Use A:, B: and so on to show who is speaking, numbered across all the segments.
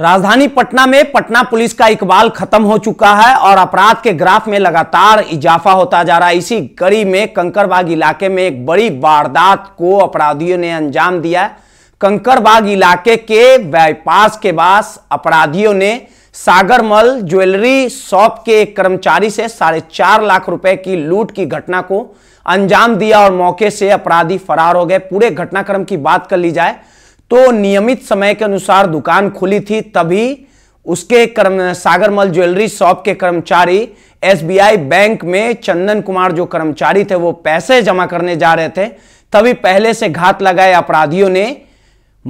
A: राजधानी पटना में पटना पुलिस का इकबाल खत्म हो चुका है और अपराध के ग्राफ में लगातार इजाफा होता जा रहा है इसी कड़ी में कंकरबाग इलाके में एक बड़ी वारदात को अपराधियों ने अंजाम दिया कंकरबाग इलाके के बाईपास के पास अपराधियों ने सागरमल ज्वेलरी शॉप के एक कर्मचारी से साढ़े चार लाख रुपए की लूट की घटना को अंजाम दिया और मौके से अपराधी फरार हो गए पूरे घटनाक्रम की बात कर ली जाए तो नियमित समय के अनुसार दुकान खुली थी तभी उसके कर्म सागरमल ज्वेलरी शॉप के कर्मचारी एसबीआई बैंक में चंदन कुमार जो कर्मचारी थे वो पैसे जमा करने जा रहे थे तभी पहले से घात लगाए अपराधियों ने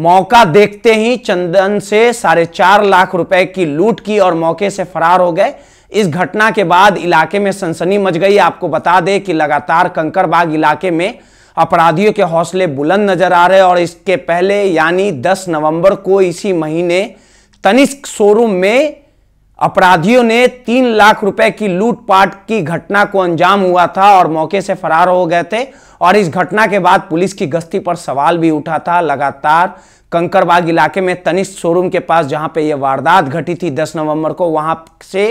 A: मौका देखते ही चंदन से साढ़े चार लाख रुपए की लूट की और मौके से फरार हो गए इस घटना के बाद इलाके में सनसनी मच गई आपको बता दें कि लगातार कंकड़बाग इलाके में अपराधियों के हौसले बुलंद नजर आ रहे हैं और इसके पहले यानी 10 नवंबर को इसी महीने तनिष्क शोरूम में अपराधियों ने तीन लाख रुपए की लूटपाट की घटना को अंजाम हुआ था और मौके से फरार हो गए थे और इस घटना के बाद पुलिस की गश्ती पर सवाल भी उठा था लगातार कंकरबाग इलाके में तनिष्क शोरूम के पास जहां पे यह वारदात घटी थी 10 नवंबर को वहां से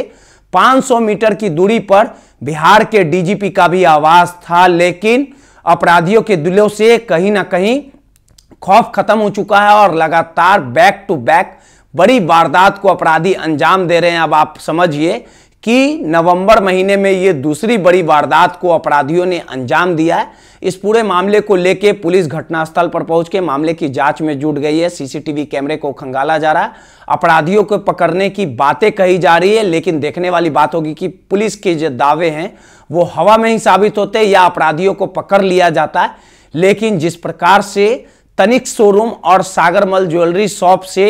A: 500 मीटर की दूरी पर बिहार के डीजीपी का भी आवास था लेकिन अपराधियों के दिलों से कहीं ना कहीं खौफ खत्म हो चुका है और लगातार बैक टू बैक बड़ी वारदात को अपराधी अंजाम दे रहे हैं अब आप समझिए कि नवंबर महीने में ये दूसरी बड़ी वारदात को अपराधियों ने अंजाम दिया है इस पूरे मामले को लेके पुलिस घटनास्थल पर पहुंच के मामले की जांच में जुट गई है सीसीटीवी कैमरे को खंगाला जा रहा है अपराधियों को पकड़ने की बातें कही जा रही है लेकिन देखने वाली बात होगी कि पुलिस के जो दावे हैं वो हवा में ही साबित होते या अपराधियों को पकड़ लिया जाता है लेकिन जिस प्रकार से तनिक शोरूम और सागरमल ज्वेलरी शॉप से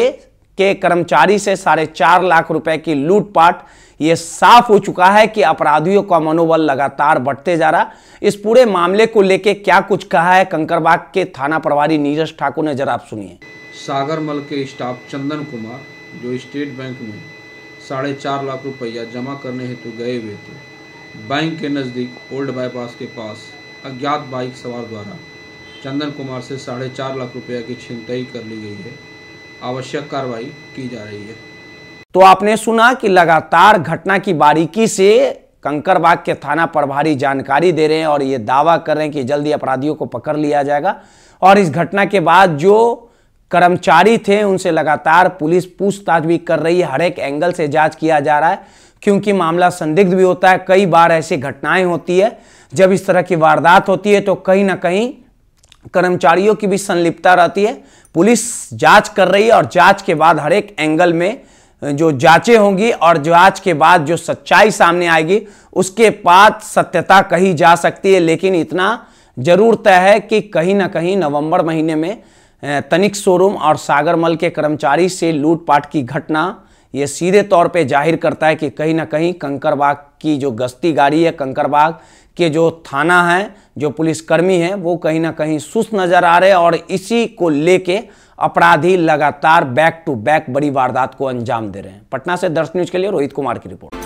A: के कर्मचारी से साढ़े चार लाख रुपए की लूटपाट ये साफ हो चुका है कि अपराधियों का मनोबल लगातार बढ़ते जा रहा इस पूरे मामले को लेके क्या कुछ कहा है कंकरबाग के थाना प्रभारी नीरज ठाकुर ने जरा आप सुनिए
B: सागर मल के स्टाफ चंदन कुमार जो स्टेट बैंक में साढ़े चार लाख रुपया जमा करने हेतु गए हुए थे बैंक के नज़दीक ओल्ड बाईपास के पास अज्ञात बाइक सवार द्वारा चंदन कुमार से साढ़े चार लाख रुपया की छिनताई कर ली गई है आवश्यक कार्रवाई की जा रही है
A: तो आपने सुना कि लगातार घटना की बारीकी से कंकरबाग के थाना प्रभारी जानकारी दे रहे हैं और ये दावा कर रहे हैं कि जल्दी अपराधियों को पकड़ लिया जाएगा और इस घटना के बाद जो कर्मचारी थे उनसे लगातार पुलिस पूछताछ भी कर रही है हर एक एंगल से जांच किया जा रहा है क्योंकि मामला संदिग्ध भी होता है कई बार ऐसी घटनाएं होती है जब इस तरह की वारदात होती है तो कहीं ना कहीं कर्मचारियों की भी संलिप्तता रहती है पुलिस जांच कर रही है और जांच के बाद हर एक एंगल में जो जांचें होंगी और जांच के बाद जो सच्चाई सामने आएगी उसके बाद सत्यता कही जा सकती है लेकिन इतना जरूर तय है कि कहीं ना कहीं नवंबर महीने में तनिक शोरूम और सागरमल के कर्मचारी से लूटपाट की घटना ये सीधे तौर पे जाहिर करता है कि कहीं ना कहीं कंकरबाग की जो गश्ती गाड़ी है कंकरबाग के जो थाना है जो पुलिसकर्मी हैं वो कहीं ना कहीं सुस्त नज़र आ रहे हैं और इसी को लेके अपराधी लगातार बैक टू बैक बड़ी वारदात को अंजाम दे रहे हैं पटना से दर्श न्यूज के लिए रोहित कुमार की रिपोर्ट